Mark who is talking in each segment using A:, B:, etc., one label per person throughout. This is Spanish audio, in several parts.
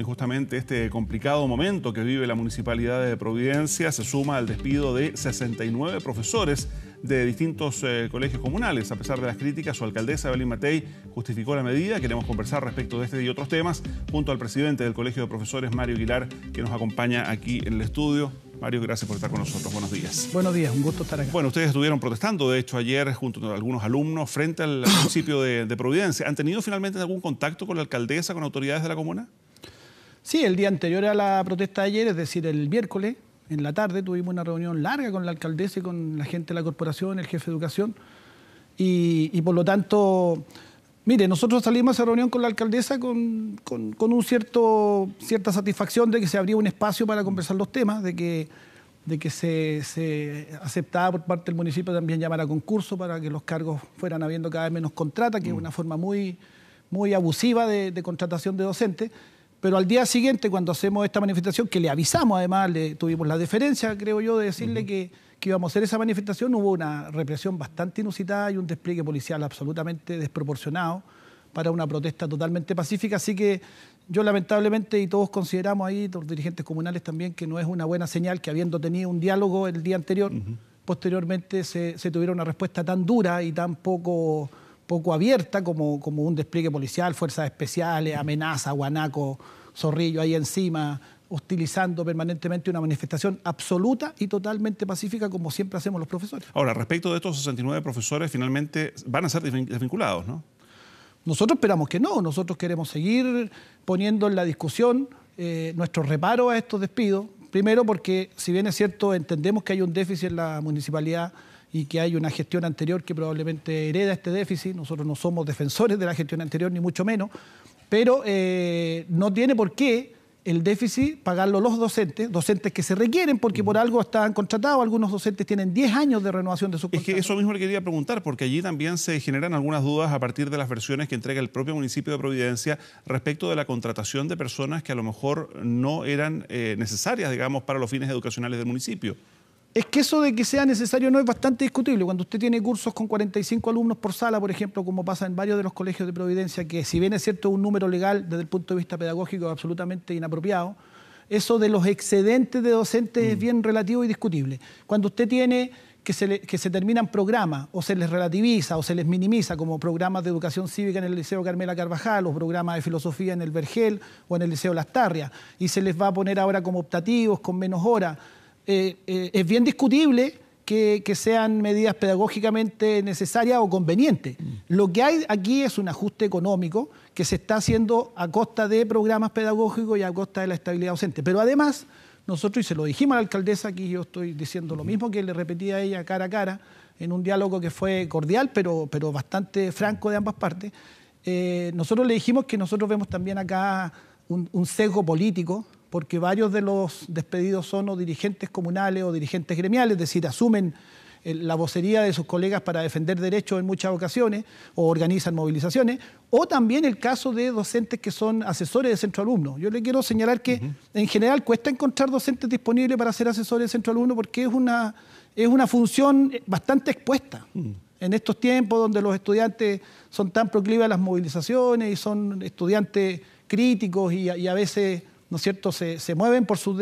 A: y justamente este complicado momento que vive la Municipalidad de Providencia se suma al despido de 69 profesores de distintos eh, colegios comunales. A pesar de las críticas, su alcaldesa Evelyn Matei justificó la medida. Queremos conversar respecto de este y otros temas junto al presidente del Colegio de Profesores, Mario Aguilar, que nos acompaña aquí en el estudio. Mario, gracias por estar con nosotros. Buenos días. Buenos días, un gusto estar aquí. Bueno, ustedes estuvieron protestando, de hecho, ayer junto a algunos alumnos frente al municipio de Providencia. ¿Han tenido finalmente algún contacto con la alcaldesa, con autoridades de la comuna?
B: Sí, el día anterior a la protesta de ayer, es decir, el miércoles, en la tarde, tuvimos una reunión larga con la alcaldesa y con la gente de la corporación, el jefe de educación. Y, por lo tanto, mire, nosotros salimos a esa reunión con la alcaldesa con, con, un cierto, cierta satisfacción de que se abría un espacio para conversar los temas, de que, de que se, aceptaba por parte del municipio también llamar a concurso para que los cargos fueran habiendo cada vez menos contrata, que es mm. una forma muy, muy abusiva de, de contratación de docentes. Pero al día siguiente, cuando hacemos esta manifestación, que le avisamos además, le tuvimos la deferencia, creo yo, de decirle que, que, íbamos a hacer esa manifestación, hubo una represión bastante inusitada y un despliegue policial absolutamente desproporcionado para una protesta totalmente pacífica. Así que yo lamentablemente, y todos consideramos ahí, los dirigentes comunales también, que no es una buena señal que habiendo tenido un diálogo el día anterior, posteriormente se tuviera una respuesta tan dura y tan poco poco abierta, como, como un despliegue policial, fuerzas especiales, amenaza, guanaco, zorrillo ahí encima, hostilizando permanentemente una manifestación absoluta y totalmente pacífica como siempre hacemos los profesores.
A: Ahora, respecto de estos 69 profesores, finalmente van a ser desvinculados, ¿no?
B: Nosotros esperamos que no, nosotros queremos seguir poniendo en la discusión eh, nuestro reparo a estos despidos. Primero porque, si bien es cierto, entendemos que hay un déficit en la municipalidad, y que hay una gestión anterior que probablemente hereda este déficit. Nosotros no somos defensores de la gestión anterior, ni mucho menos, pero eh, no tiene por qué el déficit pagarlo los docentes, docentes que se requieren porque por algo están contratados, algunos docentes tienen 10 años de renovación de su contrato.
A: Es que eso mismo le quería preguntar, porque allí también se generan algunas dudas a partir de las versiones que entrega el propio municipio de Providencia respecto de la contratación de personas que a lo mejor no eran eh, necesarias, digamos, para los fines educacionales del municipio.
B: Es que eso de que sea necesario no es bastante discutible. Cuando usted tiene cursos con 45 alumnos por sala, por ejemplo, como pasa en varios de los colegios de Providencia, que si bien es cierto un número legal desde el punto de vista pedagógico es absolutamente inapropiado, eso de los excedentes de docentes es mm. bien relativo y discutible. Cuando usted tiene que se, terminan programas o se les relativiza o se les minimiza, como programas de educación cívica en el Liceo Carmela Carvajal o programas de filosofía en el Vergel o en el Liceo Las Tarrias, y se les va a poner ahora como optativos, con menos horas. Eh, eh, es bien discutible que, sean medidas pedagógicamente necesarias o convenientes. Lo que hay aquí es un ajuste económico que se está haciendo a costa de programas pedagógicos y a costa de la estabilidad docente. Pero además, nosotros, y se lo dijimos a la alcaldesa, aquí yo estoy diciendo lo mismo que le repetía a ella cara a cara, en un diálogo que fue cordial, pero, pero bastante franco de ambas partes, eh, nosotros le dijimos que nosotros vemos también acá un, un sesgo político porque varios de los despedidos son o dirigentes comunales o dirigentes gremiales, es decir, asumen eh, la vocería de sus colegas para defender derechos en muchas ocasiones o organizan movilizaciones, o también el caso de docentes que son asesores de centro alumno. Yo le quiero señalar que en general cuesta encontrar docentes disponibles para ser asesores de centro alumno porque es una, es una función eh. bastante expuesta. Mm. En estos tiempos donde los estudiantes son tan proclives a las movilizaciones y son estudiantes críticos y a veces ¿no es cierto?, se, mueven por su,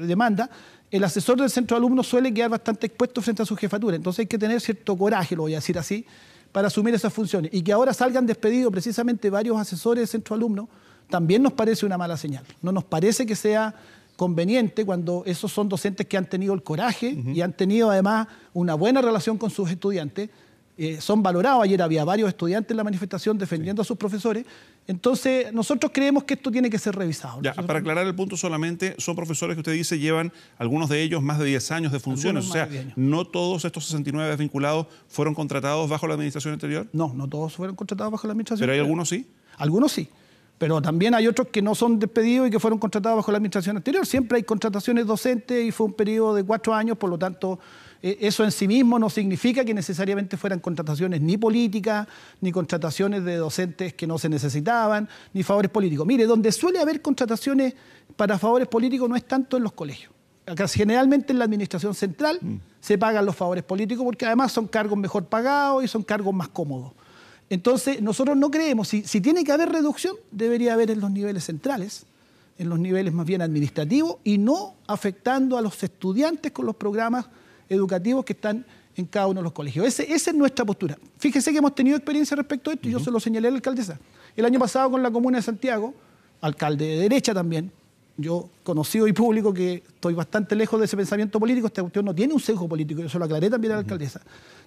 B: demanda, el asesor del centro alumno suele quedar bastante expuesto frente a su jefatura. Entonces hay que tener cierto coraje, lo voy a decir así, para asumir esas funciones. Y que ahora salgan despedidos precisamente varios asesores del centro alumno también nos parece una mala señal. No nos parece que sea conveniente cuando esos son docentes que han tenido el coraje y han tenido además una buena relación con sus estudiantes eh, son valorados. Ayer había varios estudiantes en la manifestación defendiendo a sus profesores. Entonces, nosotros creemos que esto tiene que ser revisado.
A: para aclarar el punto solamente, son profesores que usted dice llevan, algunos de ellos, más de 10 años de funciones. o sea, no todos estos 69 vinculados fueron contratados bajo la administración anterior. No, no
B: todos fueron contratados bajo la administración Pero hay algunos sí. Algunos sí. Pero también hay otros que no son despedidos y que fueron contratados bajo la administración anterior. Siempre hay contrataciones docentes y fue un periodo de cuatro años, por lo tanto, eh, eso en sí mismo no significa que necesariamente fueran contrataciones ni políticas, ni contrataciones de docentes que no se necesitaban, ni favores políticos. Mire, donde suele haber contrataciones para favores políticos no es tanto en los colegios. Acá generalmente en la administración central mm. se pagan los favores políticos porque además son cargos mejor pagados y son cargos más cómodos. Entonces, nosotros no creemos, si tiene que haber reducción, debería haber en los niveles centrales, en los niveles más bien administrativos y no afectando a los estudiantes con los programas educativos que están en cada uno de los colegios. esa es nuestra postura. Fíjese que hemos tenido experiencia respecto a esto, y yo se lo señalé a la alcaldesa. El año pasado con la Comuna de Santiago, alcalde de derecha también, yo conocido y público que estoy bastante lejos de ese pensamiento político, esta cuestión no tiene un sesgo político, yo se lo aclaré también a la alcaldesa.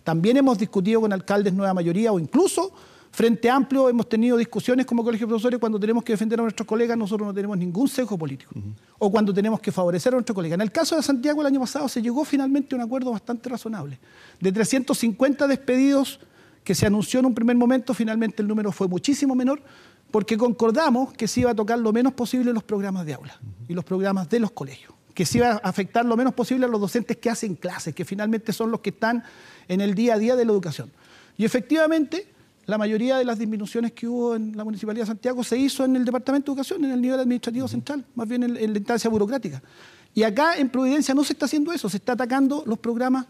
B: También hemos discutido con alcaldes nueva mayoría o incluso Frente Amplio hemos tenido discusiones como colegio de profesores cuando tenemos que defender a nuestros colegas, nosotros no tenemos ningún sesgo político. O cuando tenemos que favorecer a nuestros colegas. En el caso de Santiago, el año pasado se llegó finalmente a un acuerdo bastante razonable. De 350 despedidos que se anunció en un primer momento, finalmente el número fue muchísimo menor, porque concordamos que se iba a tocar lo menos posible los programas de aula y los programas de los colegios que se iba a afectar lo menos posible a los docentes que hacen clases, que finalmente son los que están en el día a día de la educación. Y efectivamente, la mayoría de las disminuciones que hubo en la Municipalidad de Santiago se hizo en el Departamento de Educación, en el nivel administrativo central, más bien en, la instancia burocrática. Y acá en Providencia no se está haciendo eso, se está atacando los programas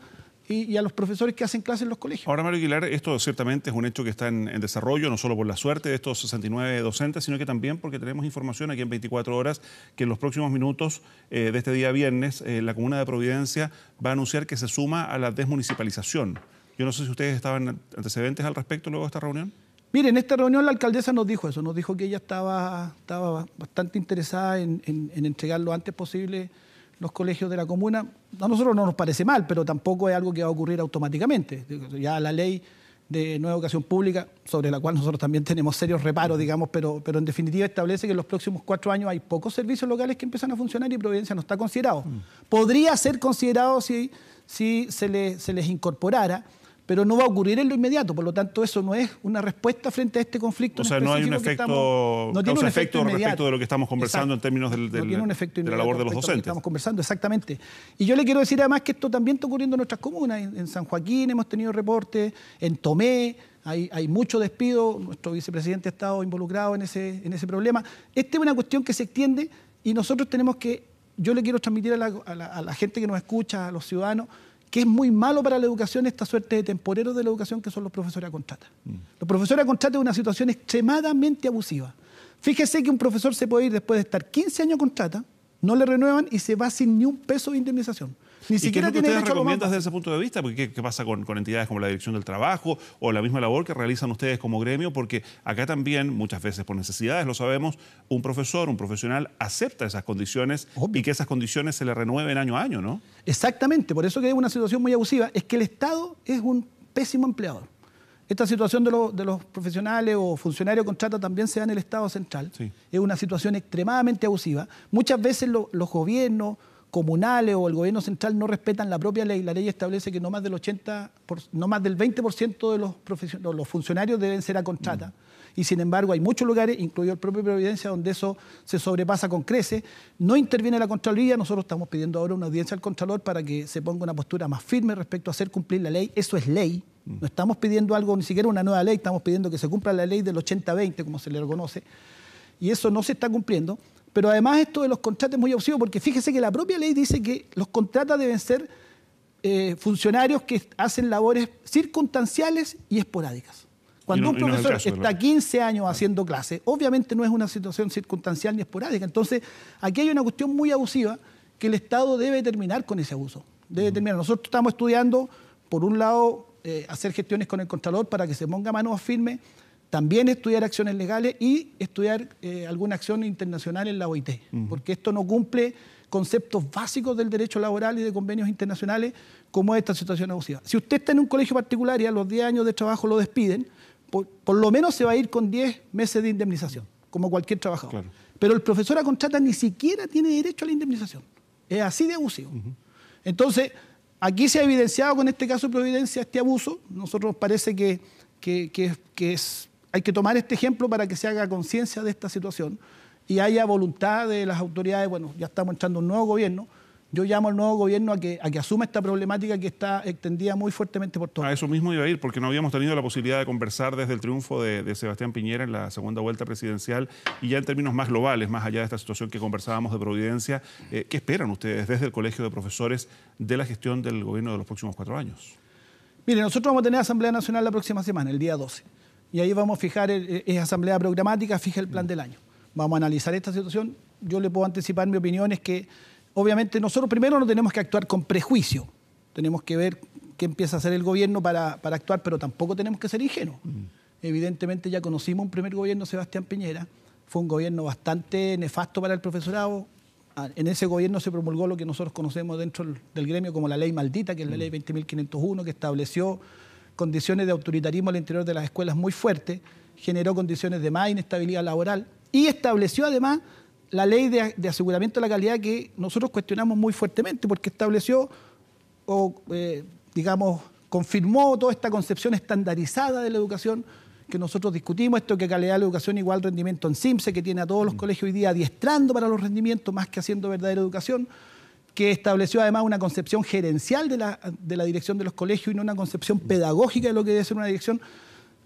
B: y, a los profesores que hacen clases en los colegios.
A: Ahora, Mario Aguilar, esto ciertamente es un hecho que está en, desarrollo, no solo por la suerte de estos 69 docentes, sino que también porque tenemos información aquí en 24 horas que en los próximos minutos eh, de este día viernes eh, la Comuna de Providencia va a anunciar que se suma a la desmunicipalización. Yo no sé si ustedes estaban antecedentes al respecto luego de esta reunión.
B: Mire, en esta reunión la alcaldesa nos dijo eso, nos dijo que ella estaba, estaba bastante interesada en, entregar lo antes posible los colegios de la comuna. A nosotros no nos parece mal, pero tampoco es algo que va a ocurrir automáticamente. Ya la ley de nueva educación pública, sobre la cual nosotros también tenemos serios reparos, digamos, pero, pero en definitiva establece que en los próximos cuatro años hay pocos servicios locales que empiezan a funcionar y Providencia no está considerado. Mm. Podría ser considerado si, si se, se les incorporara pero no va a ocurrir en lo inmediato, por lo tanto eso no es una respuesta frente a este conflicto. O sea, no hay un efecto, un efecto, respecto de lo que estamos conversando en términos del, de la labor de los docentes. estamos conversando, exactamente. Y yo le quiero decir además que esto también está ocurriendo en nuestras comunas, en, San Joaquín hemos tenido reportes, en Tomé. Hay, mucho despido, nuestro vicepresidente ha estado involucrado en ese, en ese problema. Esta es una cuestión que se extiende y nosotros tenemos que, yo le quiero transmitir a la gente que nos escucha, a los ciudadanos, que es muy malo para la educación esta suerte de temporeros de la educación que son los profesores a contrata. Mm. Los profesores a contrata es una situación extremadamente abusiva. Fíjese que un profesor se puede ir después de estar 15 años contrata, no le renuevan y se va sin ni un peso de indemnización. Ni siquiera lo qué ustedes recomiendas
A: desde ese punto de vista? Porque ¿qué, pasa con, entidades como la Dirección del Trabajo o la misma labor que realizan ustedes como gremio? Porque acá también, muchas veces por necesidades, lo sabemos, un profesor, un profesional acepta esas condiciones y que esas condiciones se le renueven año a año, ¿no? Exactamente, por eso que
B: es una situación muy abusiva. Es que el Estado es un pésimo empleador. Esta situación de, los profesionales o funcionarios contrata también se da en el Estado central. Es una situación extremadamente abusiva. Muchas veces los gobiernos comunales o el gobierno central no respetan la propia ley. La ley establece que no más del 80 no más del 20% de los, los funcionarios deben ser a contrata. Mm. Y sin embargo, hay muchos lugares, incluido el propio Providencia, donde eso se sobrepasa con creces. No interviene la Contraloría. Nosotros estamos pidiendo ahora una audiencia al Contralor para que se ponga una postura más firme respecto a hacer cumplir la ley. Eso es ley. Mm. No estamos pidiendo algo, ni siquiera una nueva ley. Estamos pidiendo que se cumpla la ley del 80-20, como se le reconoce. Y eso no se está cumpliendo. Pero además esto de los contratos es muy abusivo porque fíjese que la propia ley dice que los contratos deben ser eh, funcionarios que hacen labores circunstanciales y esporádicas.
A: Cuando un profesor está
B: 15 años haciendo clase, obviamente no es una situación circunstancial ni esporádica. Entonces, aquí hay una cuestión muy abusiva que el Estado debe terminar con ese abuso. Debe terminar. Nosotros estamos estudiando, por un lado, eh, hacer gestiones con el Contralor para que se ponga manos firmes también estudiar acciones legales y estudiar eh, alguna acción internacional en la OIT, porque esto no cumple conceptos básicos del derecho laboral y de convenios internacionales como esta situación abusiva. Si usted está en un colegio particular y a los 10 años de trabajo lo despiden, por, lo menos se va a ir con 10 meses de indemnización, como cualquier trabajador. Pero el profesor a contrata ni siquiera tiene derecho a la indemnización. Es así de abusivo. Entonces, aquí se ha evidenciado con este caso de Providencia este abuso. Nosotros parece que es hay que tomar este ejemplo para que se haga conciencia de esta situación y haya voluntad de las autoridades, bueno, ya estamos entrando un nuevo gobierno, yo llamo al nuevo gobierno a que, asuma esta problemática que está extendida muy fuertemente por
A: todos. A eso mismo iba a ir, porque no habíamos tenido la posibilidad de conversar desde el triunfo de, Sebastián Piñera en la segunda vuelta presidencial y ya en términos más globales, más allá de esta situación que conversábamos de Providencia, eh, ¿qué esperan ustedes desde el Colegio de Profesores de la gestión del gobierno de los próximos cuatro años?
B: Mire, nosotros vamos a tener Asamblea Nacional la próxima semana, el día 12 y ahí vamos a fijar, e, esa es asamblea programática, fija el plan mm. del año. Vamos a analizar esta situación. Yo le puedo anticipar mi opinión, es que obviamente nosotros primero no tenemos que actuar con prejuicio, tenemos que ver qué empieza a hacer el gobierno para, actuar, pero tampoco tenemos que ser ingenuos. Mm. Evidentemente ya conocimos un primer gobierno, Sebastián Piñera, fue un gobierno bastante nefasto para el profesorado. Ah, en ese gobierno se promulgó lo que nosotros conocemos dentro del gremio como la ley maldita, que es la mm. ley 20.501, que estableció condiciones de autoritarismo al interior de las escuelas muy fuertes, generó condiciones de más inestabilidad laboral y estableció además la ley de, aseguramiento de la calidad que nosotros cuestionamos muy fuertemente porque estableció o, eh, digamos, confirmó toda esta concepción estandarizada de la educación que nosotros discutimos, esto que calidad de la educación igual rendimiento en CIMSE, que tiene a todos los mm. colegios hoy día adiestrando para los rendimientos más que haciendo verdadera educación que estableció además una concepción gerencial de la, de la dirección de los colegios y no una concepción pedagógica de lo que debe ser una dirección.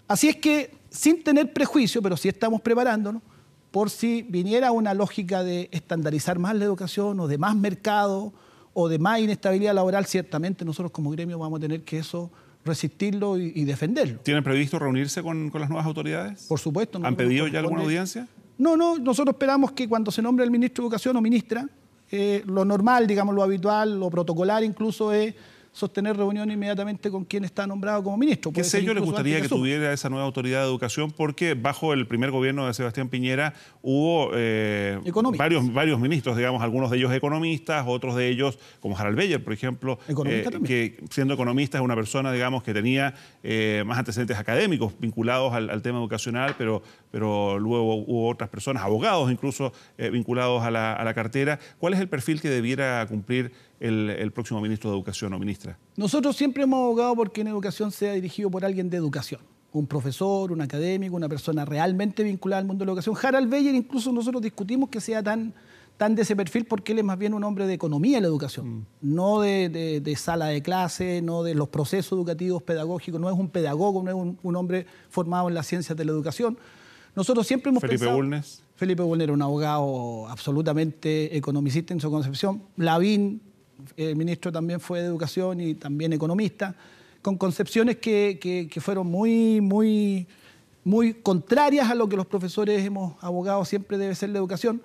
B: Así es que, sin tener prejuicio, pero sí estamos preparándonos, por si viniera una lógica de estandarizar más la educación o de más mercado o de más inestabilidad laboral, ciertamente
A: nosotros como gremio vamos a tener que eso resistirlo y, y defenderlo. ¿Tienen previsto reunirse con, con, las nuevas autoridades? Por supuesto. ¿Han pedido ya alguna audiencia?
B: No, no, nosotros esperamos que cuando se nombre el ministro de Educación o ministra, eh, lo normal, digamos, lo habitual, lo protocolar incluso es sostener reunión inmediatamente con quien está nombrado como ministro. ¿Qué sello le gustaría que
A: tuviera esa nueva autoridad de educación? Porque bajo el primer gobierno de Sebastián Piñera hubo eh, varios, ministros, digamos, algunos de ellos economistas, otros de ellos, como Harald Beyer, por ejemplo, eh, que siendo economista es una persona, digamos, que tenía eh, más antecedentes académicos vinculados al, tema educacional, pero, luego hubo otras personas, abogados incluso, vinculados a la cartera. ¿Cuál es el perfil que debiera cumplir? el, próximo ministro de Educación o ministra?
B: Nosotros siempre hemos abogado porque en educación sea dirigido por alguien de educación. Un profesor, un académico, una persona realmente vinculada al mundo de la educación. Harald Beyer, incluso nosotros discutimos que sea tan, tan de ese perfil porque él es más bien un hombre de economía en la educación, mm. no de, sala de clase, no de los procesos educativos pedagógicos, no es un pedagogo, no es un, hombre formado en las ciencias de la educación. Nosotros siempre hemos Felipe Felipe Bulnes era un abogado absolutamente economicista en su concepción. Lavín el eh, ministro también fue de Educación y también economista, con concepciones que, que fueron muy, muy, muy contrarias a lo que los profesores hemos abogado siempre debe ser la educación.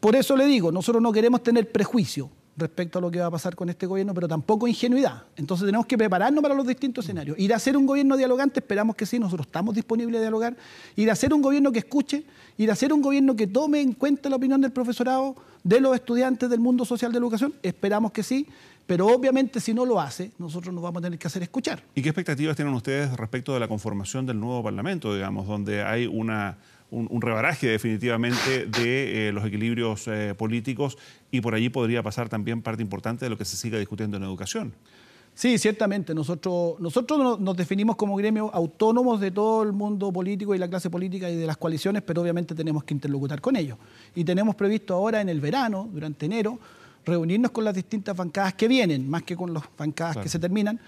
B: Por eso le digo, nosotros no queremos tener prejuicio, respecto a lo que va a pasar con este gobierno, pero tampoco ingenuidad. Entonces tenemos que prepararnos para los distintos escenarios. Ir a ser un gobierno dialogante, esperamos que sí, nosotros estamos disponibles a dialogar. Ir a ser un gobierno que escuche, ir a ser un gobierno que tome en cuenta la opinión del profesorado, de los estudiantes del mundo social de la educación, esperamos que sí, pero obviamente si no lo hace, nosotros nos vamos a tener que hacer escuchar.
A: ¿Y qué expectativas tienen ustedes respecto de la conformación del nuevo Parlamento, digamos, donde hay una un, rebaraje definitivamente de eh, los equilibrios eh, políticos y por allí podría pasar también parte importante de lo que se siga discutiendo en educación.
B: Sí, ciertamente. Nosotros, nosotros nos definimos como gremio autónomos de todo el mundo político y la clase política y de las coaliciones, pero obviamente tenemos que interlocutar con ellos. Y tenemos previsto ahora en el verano, durante enero, reunirnos con las distintas bancadas que vienen, más que con las bancadas que se terminan,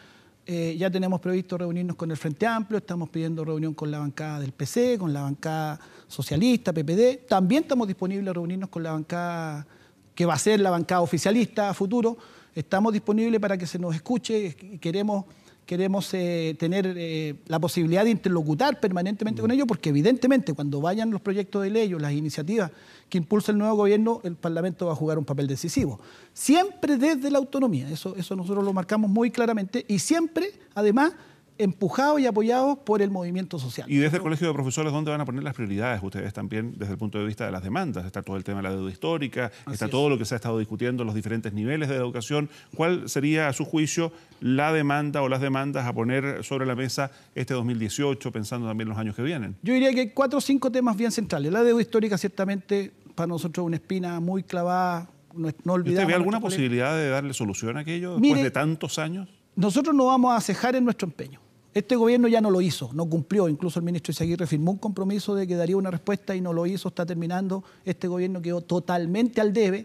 B: eh, ya tenemos previsto reunirnos con el Frente Amplio, estamos pidiendo reunión con la bancada del PC, con la bancada socialista, PPD. También estamos disponibles a reunirnos con la bancada que va a ser la bancada oficialista a futuro. Estamos disponibles para que se nos escuche y queremos queremos eh, tener eh, la posibilidad de interlocutar permanentemente con mm. ellos, porque evidentemente cuando vayan los proyectos de ley o las iniciativas que impulsa el nuevo gobierno, el Parlamento va a jugar un papel decisivo. Siempre desde la autonomía, eso nosotros lo marcamos muy claramente, y siempre, además, empujados y apoyados por el movimiento social. ¿Y desde
A: el Colegio de Profesores dónde van a poner las prioridades ustedes también desde el punto de vista de las demandas? Está todo el tema de la deuda histórica, está todo lo que se ha estado discutiendo, los diferentes niveles de educación. ¿Cuál sería, a su juicio, la demanda o las demandas a poner sobre la mesa este 2018, pensando también en los años que vienen?
B: Yo diría que hay cuatro o cinco temas bien centrales. La deuda histórica ciertamente para nosotros es una espina muy clavada. No, no ¿Usted ve alguna posibilidad
A: de darle solución a aquello después de tantos años?
B: Nosotros no vamos a cejar en nuestro empeño. Este gobierno ya no lo hizo, no cumplió. Incluso el ministro Seguir firmó un compromiso de que daría una respuesta y no lo hizo, está terminando. Este gobierno quedó totalmente al debe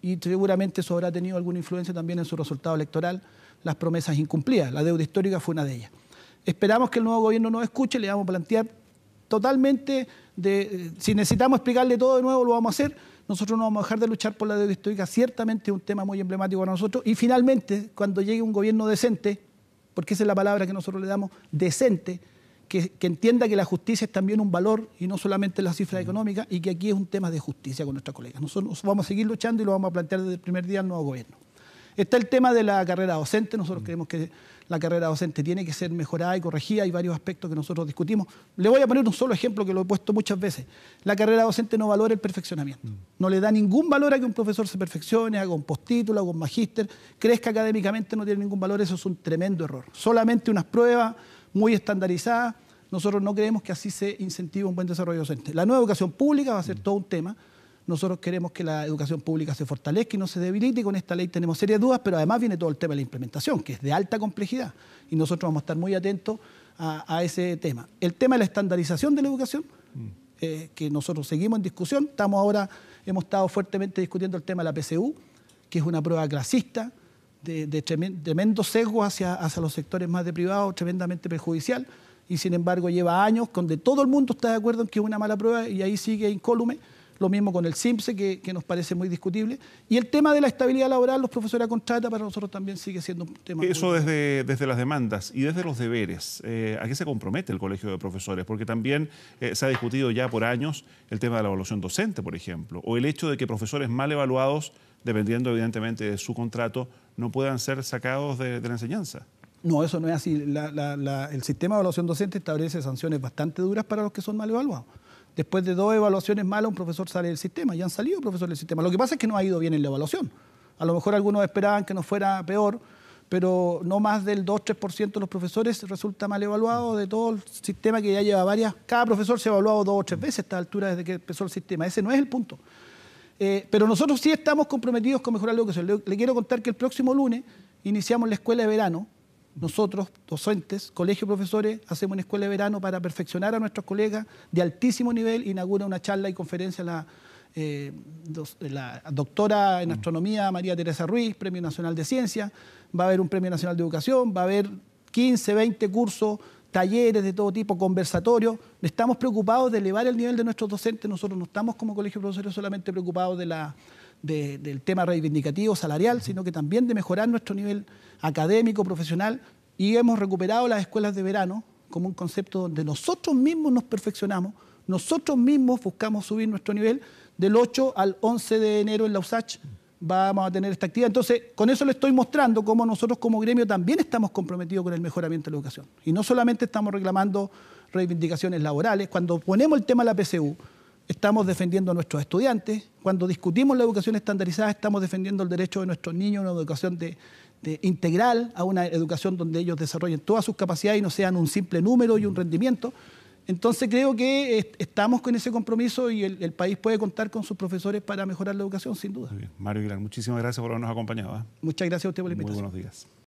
B: y seguramente eso habrá tenido alguna influencia también en su resultado electoral, las promesas incumplidas. La deuda histórica fue una de ellas. Esperamos que el nuevo gobierno nos escuche, le vamos a plantear totalmente, de, eh, si necesitamos explicarle todo de nuevo, lo vamos a hacer. Nosotros no vamos a dejar de luchar por la deuda histórica, ciertamente es un tema muy emblemático para nosotros. Y finalmente, cuando llegue un gobierno decente, porque esa es la palabra que nosotros le damos, decente, que, entienda que la justicia es también un valor y no solamente la cifra económica y que aquí es un tema de justicia con nuestros colegas. Nosotros vamos a seguir luchando y lo vamos a plantear desde el primer día al nuevo gobierno. Está el tema de la carrera docente, nosotros creemos que la carrera docente tiene que ser mejorada y corregida. Hay varios aspectos que nosotros discutimos. Le voy a poner un solo ejemplo que lo he puesto muchas veces. La carrera docente no valora el perfeccionamiento. Mm. No le da ningún valor a que un profesor se perfeccione, haga un postítulo, haga un magíster, crezca académicamente, no tiene ningún valor. Eso es un tremendo error. Solamente unas pruebas muy estandarizadas. Nosotros no creemos que así se incentive un buen desarrollo docente. La nueva educación pública va a ser mm. todo un tema nosotros queremos que la educación pública se fortalezca y no se debilite y con esta ley tenemos serias dudas, pero además viene todo el tema de la implementación, que es de alta complejidad y nosotros vamos a estar muy atentos a, ese tema. El tema de la estandarización de la educación, mm. eh, que nosotros seguimos en discusión, estamos ahora, hemos estado fuertemente discutiendo el tema de la PCU, que es una prueba clasista, de, tremendo sesgo hacia, hacia los sectores más deprivados, tremendamente perjudicial, y sin embargo lleva años donde todo el mundo está de acuerdo en que es una mala prueba y ahí sigue incólume lo mismo con el CIMPSE que, nos parece muy discutible. Y el tema de la estabilidad laboral, los profesores a contrata, para nosotros también sigue siendo un
A: tema. Eso desde, desde las demandas y desde los deberes. Eh, ¿A qué se compromete el Colegio de Profesores? Porque también eh, se ha discutido ya por años el tema de la evaluación docente, por ejemplo, o el hecho de que profesores mal evaluados, dependiendo evidentemente de su contrato, no puedan ser sacados de, la enseñanza.
B: No, eso no es así. el sistema de evaluación docente establece sanciones bastante duras para los que son mal evaluados después de dos evaluaciones malas, un profesor sale del sistema. Ya han salido profesores del sistema. Lo que pasa es que no ha ido bien en la evaluación. A lo mejor algunos esperaban que no fuera peor, pero no más del 2-3% de los profesores resulta mal evaluado de todo el sistema que ya lleva varias. Cada profesor se ha evaluado dos o tres veces a esta altura desde que empezó el sistema. Ese no es el punto. Eh, pero nosotros sí estamos comprometidos con mejorar la educación. le quiero contar que el próximo lunes iniciamos la escuela de verano nosotros, docentes, colegio profesores, hacemos una escuela de verano para perfeccionar a nuestros colegas de altísimo nivel. Inaugura una charla y conferencia la, eh, doctora en astronomía María Teresa Ruiz, Premio Nacional de Ciencia. Va a haber un Premio Nacional de Educación, va a haber 15, 20 cursos, talleres de todo tipo, conversatorios. Estamos preocupados de elevar el nivel de nuestros docentes. Nosotros no estamos como colegio profesores solamente preocupados del tema reivindicativo salarial, sino que también de mejorar nuestro nivel académico, profesional. Y hemos recuperado las escuelas de verano como un concepto donde nosotros mismos nos perfeccionamos, nosotros mismos buscamos subir nuestro nivel del 8 al 11 de enero en la USACH vamos a tener esta actividad. Entonces, con eso le estoy mostrando cómo nosotros como gremio también estamos comprometidos con el mejoramiento de la educación. Y no solamente estamos reclamando reivindicaciones laborales, cuando ponemos el tema a la PCU, estamos defendiendo a nuestros estudiantes, cuando discutimos la educación estandarizada, estamos defendiendo el derecho de nuestros niños a una educación de, este, integral, a una educación donde ellos desarrollen todas sus capacidades y no sean un simple número y un rendimiento. Entonces creo que estamos con ese compromiso y el, país puede contar con sus profesores para mejorar la educación, sin duda.
A: Mario Aguilar, muchísimas gracias por habernos acompañado. ¿eh? Muchas gracias a usted por Muy buenos días.